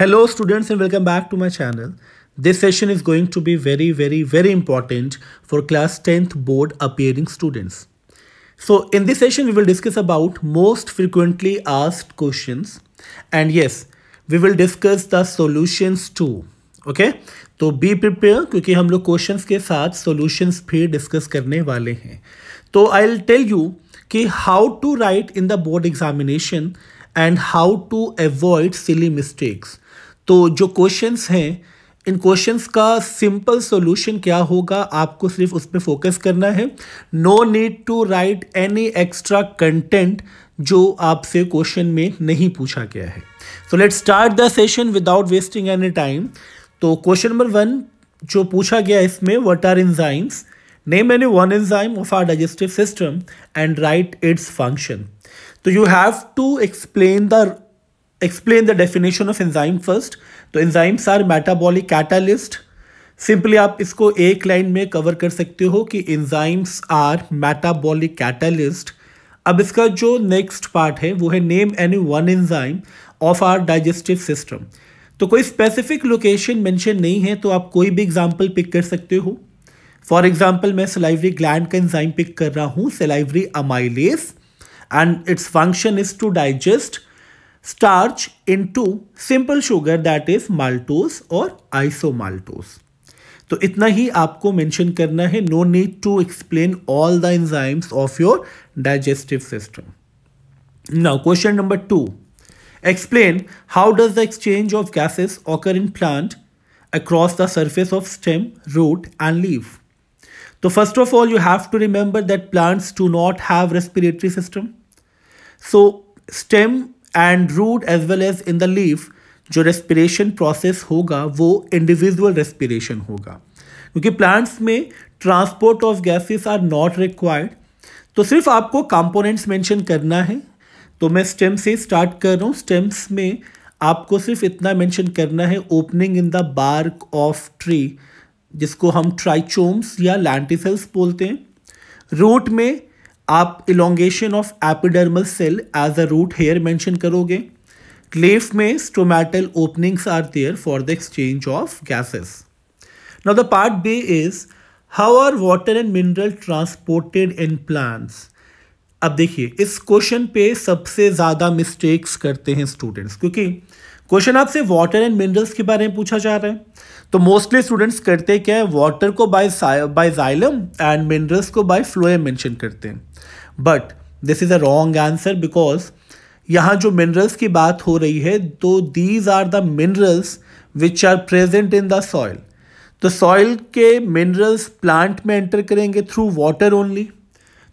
Hello students and welcome back to my channel. This session is going to be very very very important for class 10th board appearing students. So in this session we will discuss about most frequently asked questions and yes we will discuss the solutions too. Okay तो be prepare क्योंकि हम लोग questions के साथ solutions भी discuss करने वाले हैं तो आई टेल यू कि how to write in the board examination and how to avoid silly mistakes तो जो क्वेश्चंस हैं इन क्वेश्चंस का सिंपल सॉल्यूशन क्या होगा आपको सिर्फ उस पर फोकस करना है no need to write any extra content जो आपसे क्वेश्चन में नहीं पूछा गया है so let start the session without wasting any time तो क्वेश्चन नंबर वन जो पूछा गया इसमें what are enzymes name any one enzyme of our digestive system and write its function तो you have to explain the explain the definition of enzyme first तो enzymes are metabolic catalyst simply आप इसको एक line में cover कर सकते हो कि एंजाइम्स आर मेटाबॉलिक कैटालिस्ट अब इसका जो नेक्स्ट पार्ट है वो है name any one enzyme of our digestive system तो कोई स्पेसिफिक लोकेशन मेंशन नहीं है तो आप कोई भी एग्जांपल पिक कर सकते हो फॉर एग्जांपल मैं सलाइवरी ग्लैंड का एंजाइम पिक कर रहा हूँ salivary amylase and its function is to digest starch into simple sugar that is maltose or isomaltose. तो इतना ही आपको मेंशन करना है no need to explain all the enzymes of your digestive system now question number two explain how does the exchange of gases occur in plant across the surface of stem root and leave तो first of all you have to remember that plants do not have respiratory system so stem and root as well as in the leaf जो respiration process होगा वो individual respiration होगा क्योंकि plants में transport of gases are not required तो सिर्फ आपको components mention करना है तो मैं स्टेम से स्टार्ट कर रहा हूँ स्टेम्स में आपको सिर्फ इतना मेंशन करना है opening in the bark of tree जिसको हम ट्राइचोम्स या लैंटिसल्स बोलते हैं रूट में आप elongation of epidermal cell as a root hair mention करोगे क्लेफ में stomatal openings are there for the exchange of gases now the part B is how are water and mineral transported in plants अब देखिए इस question पे सबसे ज़्यादा mistakes करते हैं स्टूडेंट्स क्योंकि क्वेश्चन आपसे वाटर एंड मिनरल्स के बारे में पूछा जा रहा है तो मोस्टली स्टूडेंट्स करते क्या है वाटर को by by xylem and minerals को बाय फ्लोएम मेंशन करते हैं but this is a wrong answer because यहाँ जो मिनरल्स की बात हो रही है तो these are the minerals which are present in the soil तो सॉइल के मिनरल्स प्लांट में एंटर करेंगे थ्रू वाटर ओनली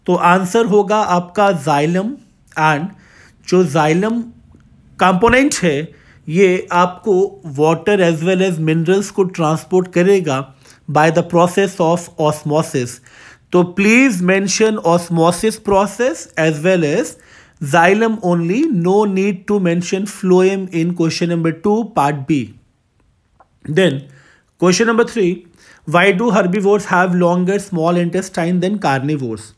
तो आंसर होगा आपका जाइलम एंड जो जाइलम कंपोनेंट है ये आपको water as well as minerals को ट्रांसपोर्ट करेगा by the process of osmosis तो please mention osmosis process as well as xylem only no need to mention phloem in question number two part B then question number three why do herbivores have longer small intestine than carnivores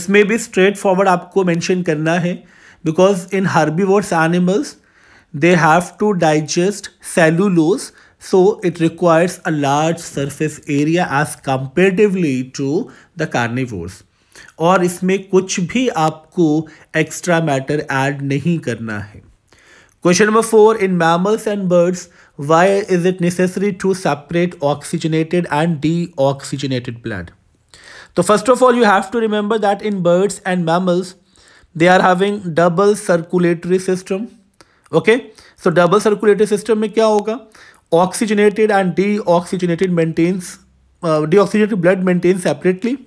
इसमें भी straightforward आपको mention करना है because in herbivores animals they have to digest cellulose So it requires a large surface area as comparatively to the carnivores. और इसमें कुछ भी आपको एक्स्ट्रा मैटर ऐड नहीं करना है question number four in mammals and birds why is it necessary to separate oxygenated and deoxygenated blood तो first of all you have to remember that in birds and mammals they are having double circulatory system okay so double circulatory system में क्या होगा oxygenated and deoxygenated maintains uh, deoxygenated blood maintains separately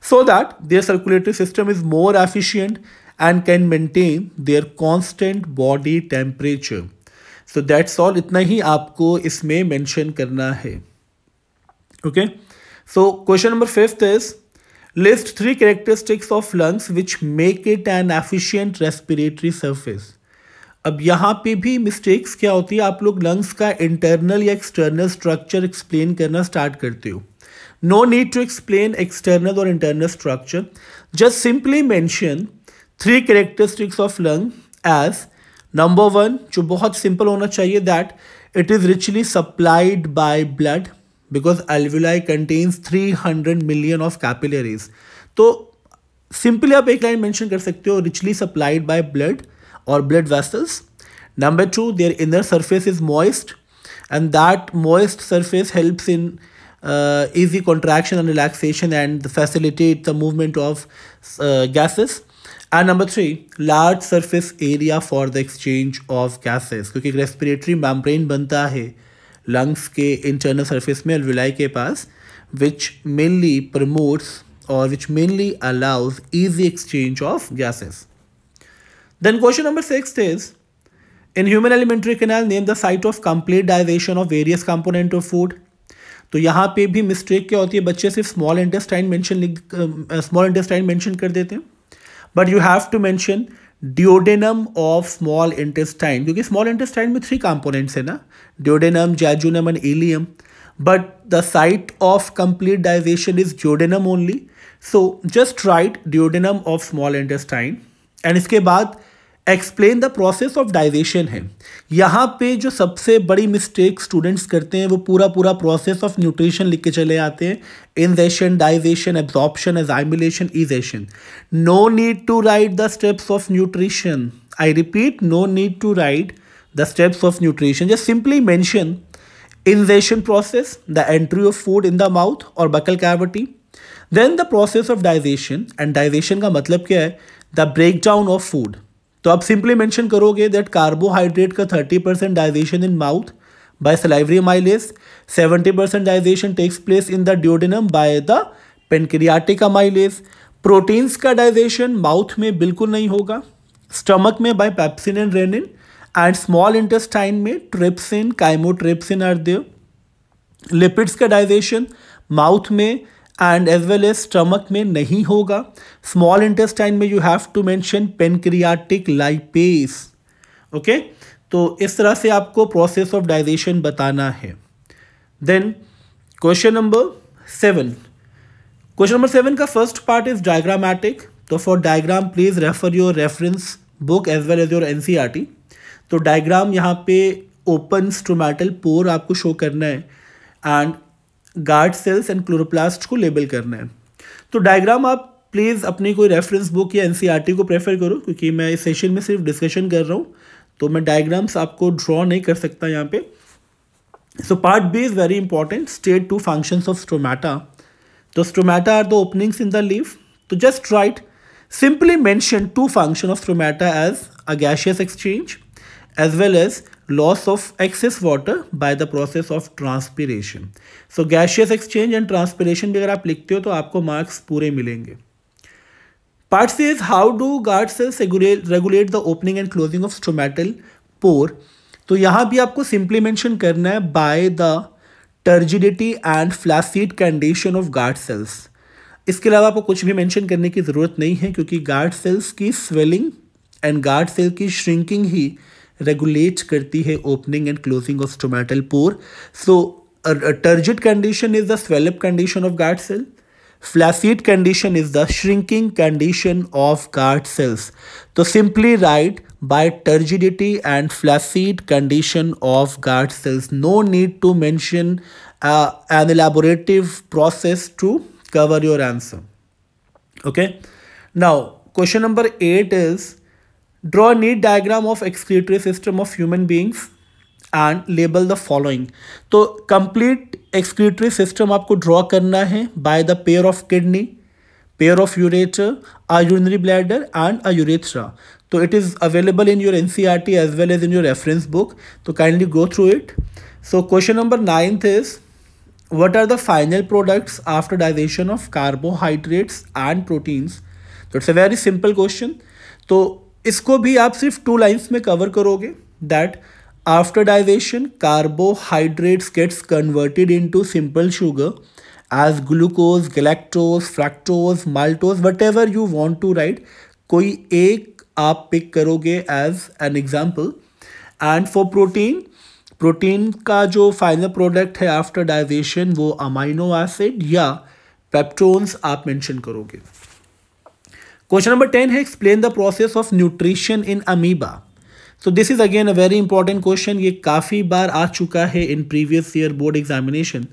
so that their circulatory system is more efficient and can maintain their constant body temperature So that's all. इतना ही आपको इसमें mention करना है Okay. So question number fifth is list three characteristics of lungs which make it an efficient respiratory surface. अब यहाँ पे भी mistakes क्या होती है आप लोग लंग्स का इंटरनल या एक्सटर्नल स्ट्रक्चर एक्सप्लेन करना स्टार्ट करते हो no need to explain external और internal structure just simply mention three characteristics of lung as number one जो बहुत सिंपल होना चाहिए that it is richly supplied by blood because alveoli contains hundred million of capillaries तो simply आप एक line mention कर सकते हो richly supplied by blood or blood vessels. Number two, their inner surface is moist and that moist surface helps in uh, easy contraction and relaxation and facilitate the movement of uh, gases. And number three, large surface area for the exchange of gases क्योंकि respiratory membrane बनता है lungs के internal surface में alveoli के पास which mainly promotes or which mainly allows easy exchange of gases. Then question number six is, in human alimentary canal, name the site of complete digestion of various component of food. तो यहाँ पे भी mistake क्या होती है बच्चे सिर्फ small intestine mention small intestine mention कर देते हैं but you have to mention duodenum of small intestine क्योंकि स्मॉल इंटेस्टाइन में थ्री कंपोनेंट्स है ना duodenum jejunum and ileum but the site of complete digestion is duodenum only so just write duodenum of small intestine and इसके बाद explain the process of digestion है यहाँ पे जो सबसे बड़ी मिस्टेक स्टूडेंट्स करते हैं वो पूरा पूरा प्रोसेस ऑफ न्यूट्रिशन लिख के चले आते हैं ingestion digestion absorption assimilation egestion no need to write the steps of nutrition I repeat no need to write the steps of nutrition just simply mention ingestion process the entry of food in the mouth और buccal cavity then the process of digestion and digestion का मतलब क्या है the break down of food तो आप simply mention करोगे that carbohydrate का 30 percent digestion in mouth by salivary amylase 70 percent digestion takes place in the duodenum by the pancreatic amylase proteins का digestion mouth में बिल्कुल नहीं होगा स्टमक में by pepsin and rennin and small intestine में trypsin chymotrypsin are देव lipids का digestion mouth में and as well as stomach में नहीं होगा स्मॉल इंटेस्टाइन में you have to mention pancreatic lipase okay तो इस तरह से आपको प्रोसेस ऑफ डाइजेशन बताना है then question number seven question number seven का फर्स्ट पार्ट इज डायग्रामेटिक तो for diagram please refer your reference book as well as your N तो डायग्राम यहाँ पे ओपन स्टोमेटल पोर आपको शो करना है and guard cells and chloroplast को label करना है तो डायग्राम आप प्लीज़ अपनी कोई रेफरेंस बुक या एन e को प्रेफर करो क्योंकि मैं इस सेशन में सिर्फ डिस्कशन कर रहा हूँ तो मैं डायग्राम्स आपको ड्रॉ नहीं कर सकता यहाँ पे so part B is very important state two functions of stomata तो stomata are the openings in the leave तो just write simply mention two function of stomata as a gaseous exchange as well as loss of excess water by the process of transpiration. So gaseous exchange and transpiration भी अगर आप लिखते हो तो आपको marks पूरे मिलेंगे Part C is how do guard cells regulate, regulate the opening and closing of stromatal pore. तो यहाँ भी आपको simply mention करना है by the turgidity and flaccid condition of guard cells. इसके अलावा आपको कुछ भी मेंशन करने की ज़रूरत नहीं है क्योंकि गार्ड सेल्स की स्वेलिंग एंड गार्ड सेल की श्रिंकिंग ही रेगुलेट करती है opening and closing of stomatal pore so turgid condition is the swell up condition of guard cell flaccid condition is the shrinking condition of guard cells तो simply write by turgidity and flaccid condition of guard cells no need to mention an elaborative process to cover your answer okay now question number eight is Draw a neat diagram of excretory system of human beings and label the following तो complete excretory system आपको draw करना है by the pair of kidney pair of ureter ah urinary bladder and a urethra तो it is available in your N C R T as well as in your reference book तो kindly go through it so question number ninth is what are the final products after digestion of carbohydrates and proteins तो it's a very simple question तो इसको भी आप सिर्फ two lines में cover करोगे that after digestion carbohydrates gets converted into simple sugar as glucose galactose fructose maltose whatever you want to write कोई एक आप पिक करोगे as an example and for protein protein का जो final product है after digestion वो amino acid या peptones आप मेंशन करोगे क्वेश्चन नंबर टेन है explain the process of nutrition in amoeba so this is again a very important question ये काफी बार आ चुका है in previous year board examination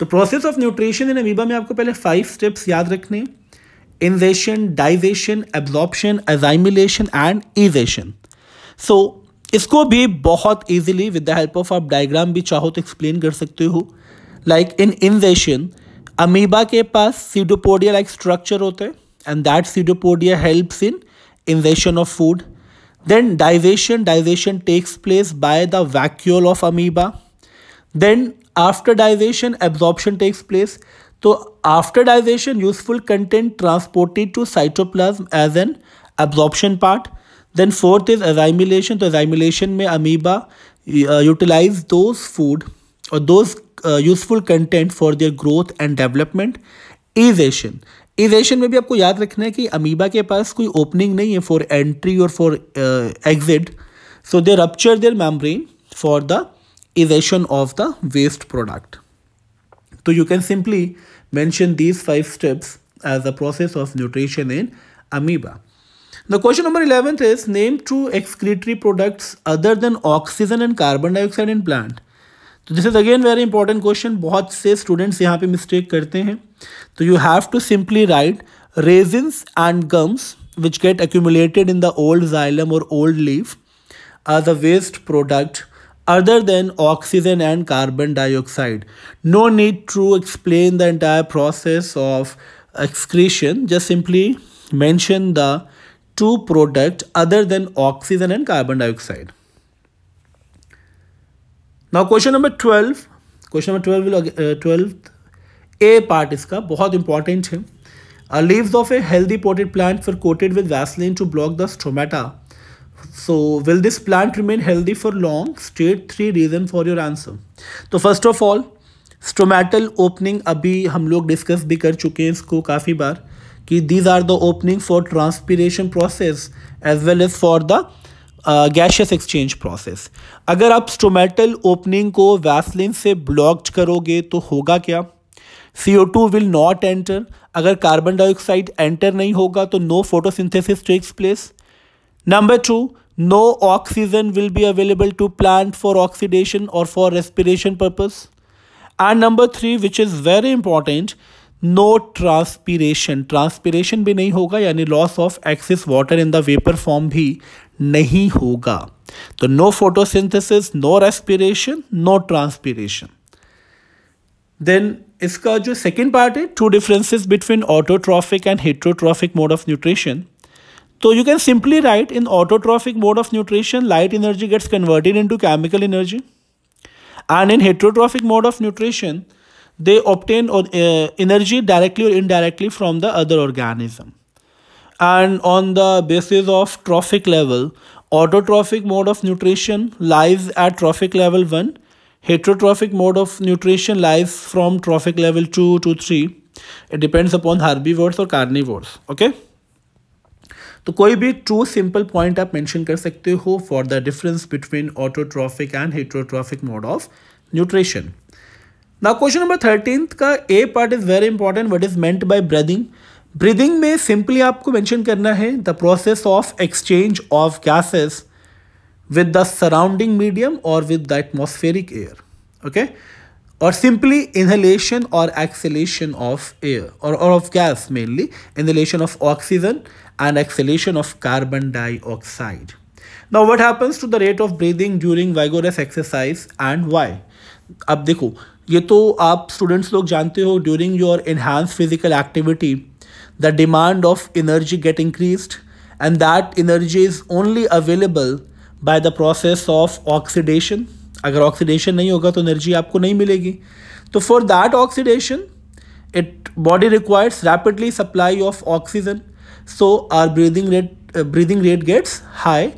तो process of nutrition in amoeba में आपको पहले फाइव स्टेप्स याद रखने ingestion digestion absorption assimilation and egestion so इसको भी बहुत easily with the help of आप डायग्राम भी चाहो तो एक्सप्लेन कर सकते हो लाइक इन इनजेशन अमीबा के पास सीडोपोडियल एक स्ट्रक्चर होता है and that pseudopodia helps in ingestion of food. Then digestion, digestion takes place by the vacuole of amoeba. Then after digestion, absorption takes place. So after digestion, useful content transported to cytoplasm as an absorption part. Then fourth is assimilation. So assimilation may amoeba uh, utilize those food or those uh, useful content for their growth and development. Evasion. इस एशियन में भी आपको याद रखना है कि amoeba के पास कोई ओपनिंग नहीं है फॉर एंट्री और for exit so they rupture their membrane for the egestion of the waste product तो you can simply mention these five steps as a process of nutrition in amoeba the question number eleventh is name two excretory products other than oxygen and carbon dioxide in plant तो this is again very important question बहुत से students यहाँ पे mistake करते हैं तो you have to simply write resins and gums which get accumulated in the old xylem और old leaf as a waste product other than oxygen and carbon dioxide no need to explain the entire process of excretion just simply mention the two product other than oxygen and carbon dioxide now question number twelve question number twelve twelfth A part इसका बहुत important है leaves of a healthy potted plant for coated with vaseline to block the stomata so will this plant remain healthy for long state three reason for your answer तो first of all stomatal opening अभी हम लोग discuss भी कर चुके हैं इसको काफ़ी बार कि these are the opening for transpiration process as well as for the gaseous exchange process अगर आप स्टोमेटल ओपनिंग को वैसलिन से ब्लॉक्ड करोगे तो होगा क्या C O two will not enter अगर कार्बन डाइऑक्साइड एंटर नहीं होगा तो no photosynthesis takes place number two no oxygen will be available to plant for oxidation और for respiration purpose and number three which is very important no transpiration transpiration भी नहीं होगा यानी loss of excess water in the vapour form भी नहीं होगा तो no photosynthesis no respiration no transpiration then इसका जो सेकेंड पार्ट है two differences between autotrophic and heterotrophic mode of nutrition तो you can simply write in autotrophic mode of nutrition light energy gets converted into chemical energy and in heterotrophic mode of nutrition they obtain energy directly और indirectly from the other organism and on the basis of trophic level. Autotrophic mode of nutrition lies at trophic level 1. Heterotrophic mode of nutrition lies from trophic level 2 to 3. It depends upon herbivores or carnivores. Okay. तो कोई भी two simple point आप mention कर सकते हो for the difference between autotrophic and heterotrophic mode of nutrition ना question number thirteen का A part is very important what is meant by breathing में सिंपली आपको मेंशन करना है the process of exchange of gases with the surrounding medium और with the atmospheric air okay और simply inhalation और exhalation of air और of gas mainly inhalation of oxygen and exhalation of carbon dioxide now what happens to the rate of breathing during vigorous exercise and why अब देखो ये तो आप students लोग जानते हो during your enhanced physical activity the demand of energy get increased and that energy is only available by the process of oxidation अगर oxidation नहीं होगा तो एनर्जी आपको नहीं मिलेगी तो for that oxidation it body requires rapidly supply of oxygen so our breathing rate breathing rate gets high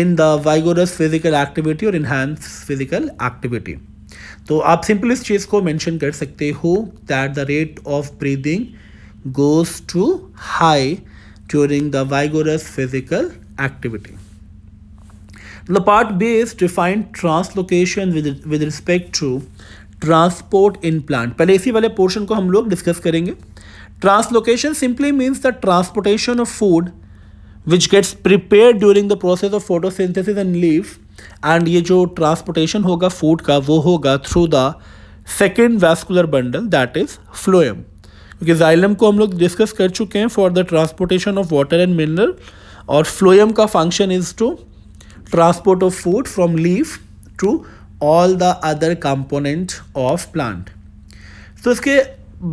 in the vigorous physical activity और enhanced physical activity तो आप सिंपल इस चीज़ को मेंशन कर सकते हो that the rate of breathing goes to high during the vigorous physical activity. The part B is define translocation with, with respect to transport in plant पहले इसी वाले पोर्शन को हम लोग डिस्कस करेंगे translocation simply means the transportation of food which gets prepare during the process of photosynthesis and leaf and ये जो transportation होगा फूड का वो होगा through the second vascular bundle that is phloem क्योंकि जाइलम को हम लोग डिस्कस कर चुके हैं for the transportation of water and mineral और फ्लोएम का function is to transport of food from leaf to all the other component of plant तो इसके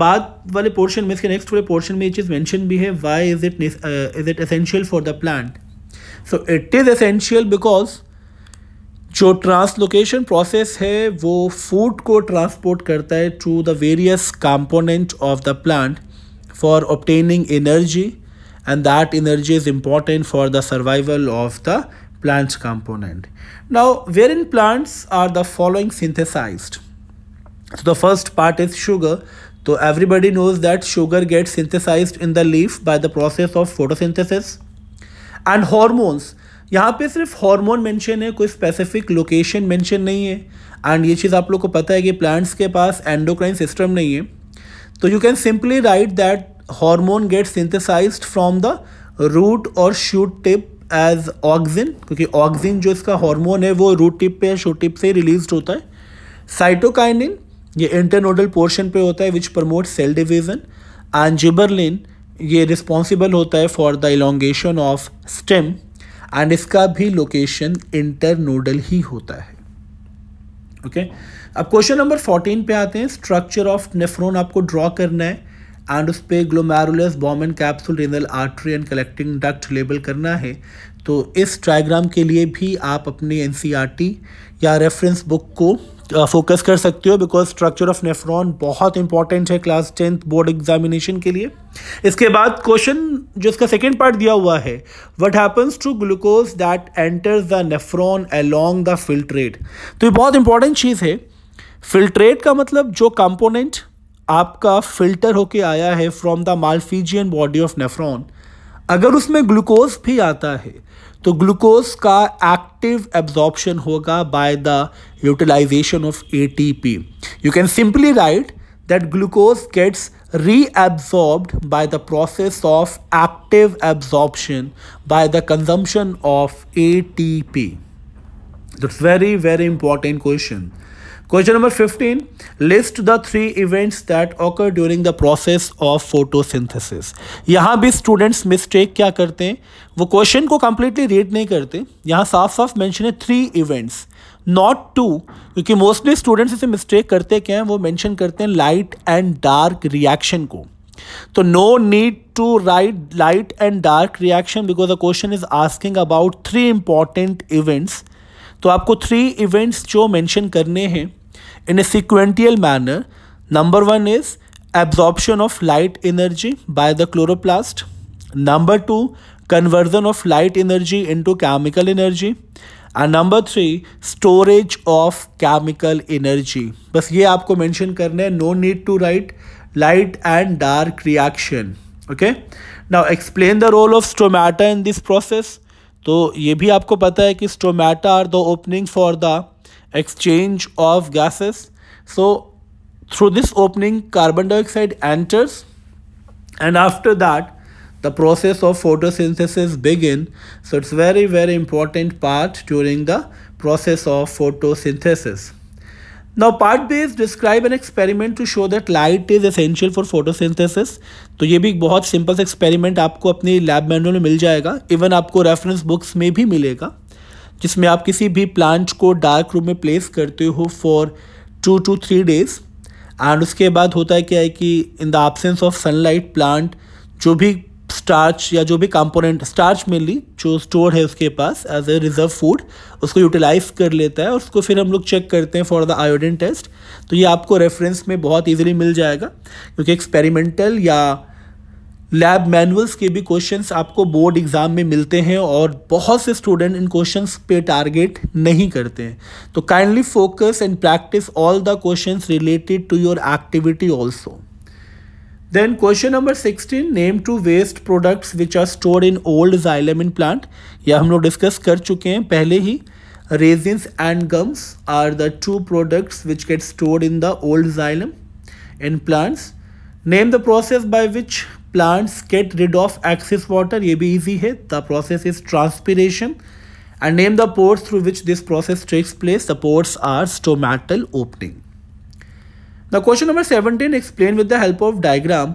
बाद वाले पोर्शन में इसके नेक्स्ट वाले पोर्शन में ये चीज़ मैंशन भी है why is it is it essential for the plant so it is essential because जो ट्रांसलोकेशन प्रोसेस है वो फूड को ट्रांसपोर्ट करता है to the various component of the plant for obtaining energy and that energy is important for the survival of the plants component now where in plants are the following synthesise the first part is sugar तो everybody knows that sugar get synthesise in the leaf by the process of photosynthesis and hormones यहाँ पे सिर्फ hormone mention है कोई specific location mention नहीं है and ये चीज़ आप लोग को पता है कि प्लांट्स के पास एंडोक्राइन सिस्टम नहीं है तो you can simply write that hormone get synthesise from the root और शूट टिप एज ऑक्सिन क्योंकि ऑक्सिन जो इसका हार्मोन है वो रूट टिप पे शूट टिप से रिलीज होता है साइटोकाइनिन ये इंटरनोडल पोर्शन पे होता है which promote cell division and gibberellin ये रिस्पॉन्सिबल होता है for the elongation of stem and इसका भी लोकेशन इंटरनोडल ही होता है ओके okay? अब क्वेश्चन नंबर फोर्टीन पे आते हैं स्ट्रक्चर ऑफ नेफ्रोन आपको ड्रॉ करना है एंड उस पर glomerulus Bowman capsule renal artery and collecting duct label करना है तो इस ट्राइग्राम के लिए भी आप अपनी एन e या रेफरेंस बुक को फोकस uh, कर सकते हो बिकॉज स्ट्रक्चर ऑफ नेफ्रॉन बहुत इंपॉर्टेंट है क्लास टेंथ बोर्ड एग्जामिनेशन के लिए इसके बाद क्वेश्चन जो इसका सेकेंड पार्ट दिया हुआ है what happens to glucose that enters the nephron along the filtrate तो ये बहुत इंपॉर्टेंट चीज़ है फिल्ट्रेट का मतलब जो कंपोनेंट आपका फिल्टर होके आया है from the Malpighian body of nephron अगर उसमें ग्लूकोज भी आता है तो ग्लूकोज का एक्टिव एब्जॉर्प्शन होगा by the utilization of ATP. You can simply write that glucose gets reabsorbed by the process of active absorption by the consumption of ATP. That's very, very important question. Question number 15. List the three events that occur during the process of photosynthesis. यहाँ भी students mistake क्या करते हैं वो question को completely read नहीं करते यहाँ साफ साफ mention है three events. नॉट टू क्योंकि मोस्टली स्टूडेंट्स इसे मिस्टेक करते क्या हैं वो मेंशन करते हैं लाइट एंड डार्क रिएक्शन को तो no need to write light and dark reaction because the question is asking about three important events तो आपको थ्री इवेंट्स जो मेंशन करने हैं in a sequential manner number one is absorption of light energy by the chloroplast number two conversion of light energy into chemical energy and number three storage of chemical energy बस ये आपको mention करना है no need to write light and dark reaction okay now explain the role of stomata in this process तो ये भी आपको पता है कि stomata are the opening for the exchange of gases so through this opening carbon dioxide enters and after that the process of photosynthesis begin so it's very very important part during the process of photosynthesis now part B is describe an experiment to show that light is essential for photosynthesis तो ये भी एक बहुत simple सा experiment आपको अपनी lab manual में मिल जाएगा इवन आपको रेफरेंस बुक्स में भी मिलेगा जिसमें आप किसी भी प्लांट को डार्क रूम में प्लेस करते हो for two two three days and उसके बाद होता है क्या है कि in the absence of sunlight plant जो भी स्टार्च या जो भी कंपोनेंट स्टार्च मेनली जो स्टोर है उसके पास एज ए रिजर्व फूड उसको यूटिलाइज कर लेता है और उसको फिर हम लोग चेक करते हैं फॉर द आयोडीन टेस्ट तो ये आपको रेफरेंस में बहुत ईजिली मिल जाएगा क्योंकि एक्सपेरिमेंटल या लैब मैनुअल्स के भी क्वेश्चंस आपको बोर्ड एग्ज़ाम में मिलते हैं और बहुत से स्टूडेंट इन क्वेश्चंस पे टारगेट नहीं करते हैं तो kindly focus and practice all the questions related to your activity also Then question number 16 name two waste products which are stored in old xylem in plant या हम लोग डिस्कस कर raisins and gums are the two products which get stored in the old xylem in plants name the process by which plants get rid of excess water ये भी easy hai. the process is transpiration and name the pores through which this process takes place the pores are stomatal opening now question number 17 explain with the help of diagram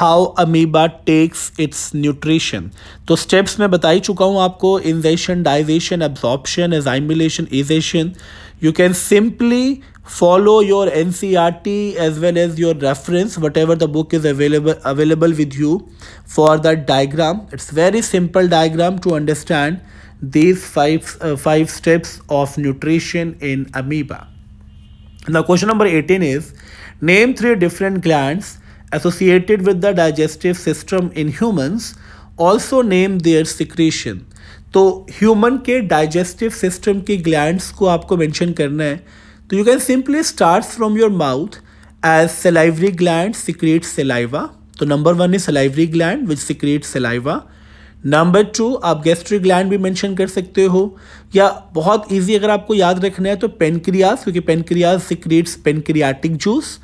how amoeba takes its nutrition. So steps मैं बता ही चुका ingestion, digestion, absorption, assimilation, evasion. You can simply follow your NCRT as well as your reference whatever the book is available available with you for that diagram. It's very simple diagram to understand these five uh, five steps of nutrition in amoeba. Now question number 18 is Name three different glands associated with the digestive system in humans. Also name their secretion. तो human के digestive system की glands को आपको mention करना है तो you can simply start from your mouth as salivary gland secrete saliva तो number one is salivary gland which secrete saliva number two आप गैस्ट्रिक ग्लैंड भी मेंशन कर सकते हो या बहुत इजी अगर आपको याद रखना है तो पेनक्रियाज क्योंकि pancreas secretes pancreatic juice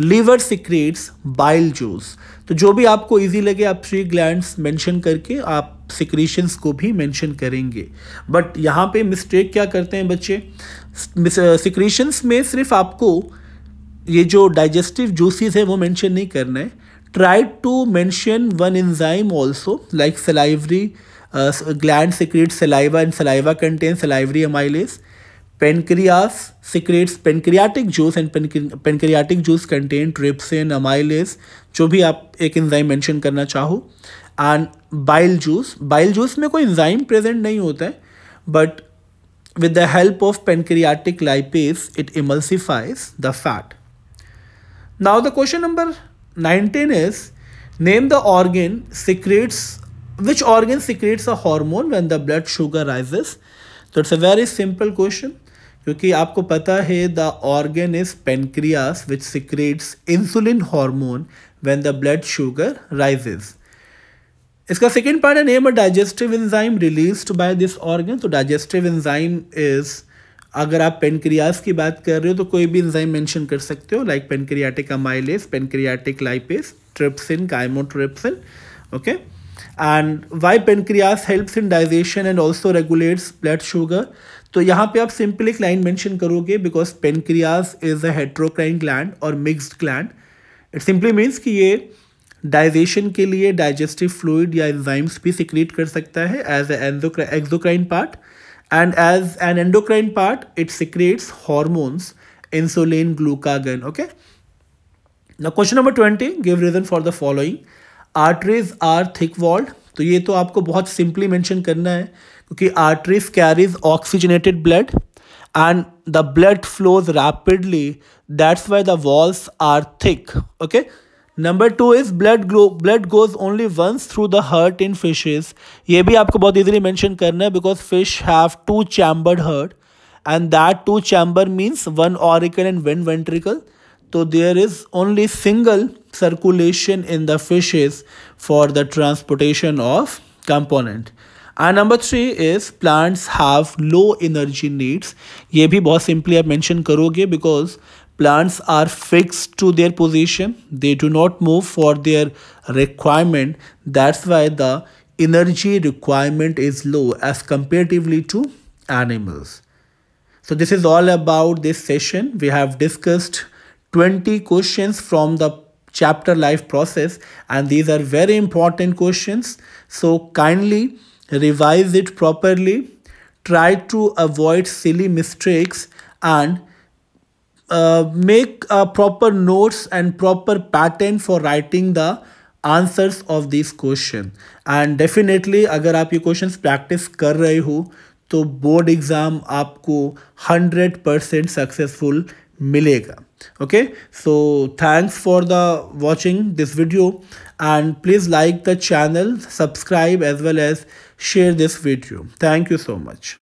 liver secretes bile juice तो जो भी आपको इजी लगे आप थ्री ग्लैंड्स मेंशन करके आप सिक्रीशंस को भी मेंशन करेंगे बट यहाँ पे मिस्टेक क्या करते हैं बच्चे सिक्रीशंस uh, में सिर्फ आपको ये जो डाइजेस्टिव जूसेस है वो मेंशन नहीं करना है try to mention one enzyme also like salivary gland secrete saliva and saliva contain salivary amylase Pancreas secretes pancreatic juice and pancreatic juice contain trypsin, amylase, जो भी आप एक इंजाइम मेंशन करना चाहो and bile juice bile juice में कोई enzyme present नहीं होता है but with the help of pancreatic lipase it emulsifies the fat now the question number 19 is name the organ secretes which organ secretes a hormone when the blood sugar rises so it's a very simple question क्योंकि आपको पता है the organ is pancreas which secretes insulin hormone when the blood sugar rises इसका second part है name a digestive enzyme release by this organ तो digestive enzyme is अगर आप pancreas की बात कर रहे हो तो कोई भी इंजाइम मेंशन कर सकते हो like pancreatic amylase pancreatic lipase trypsin chymotrypsin okay and why pancreas helps in digestion and also regulates blood sugar तो यहाँ पे आप सिंपल एक लाइन मेंशन करोगे because pancreas is a heterocrine gland और mixed gland it simply means कि ये digestion के लिए डाइजेस्टिव फ्लूड या एंजाइम्स भी सिक्रिएट कर सकता है एज एंजोक्रा exocrine part and as an endocrine part it secretes hormones insulin glucagon okay ना question number twenty give reason for the following arteries are thick walled तो ये तो आपको बहुत सिंपली मेंशन करना है क्योंकि arteries carries oxygenated blood and the blood flows rapidly that's why the walls are thick okay number two is blood ग्लो blood goes only once through the heart in fishes ये भी आपको बहुत easily mention करना है because fish have two chambered heart and that two chamber means one auricle and one ventricle So there is only single circulation in the fishes for the transportation of component. And number three is plants have low energy needs. ये भी बहुत simply आप mention करोगे because plants are fixed to their position. They do not move for their requirement. That's why the energy requirement is low as comparatively to animals. So this is all about this session. We have discussed 20 questions from the chapter life process and these are very important questions so kindly revise it properly try to avoid silly mistakes and uh, make uh, proper notes and proper pattern for writing the answers of this question and definitely अगर आप ये questions practice कर रहे हो तो board exam आपको hundred percent successful मिलेगा okay so thanks for the watching this video and please like the channel subscribe as well as share this video thank you so much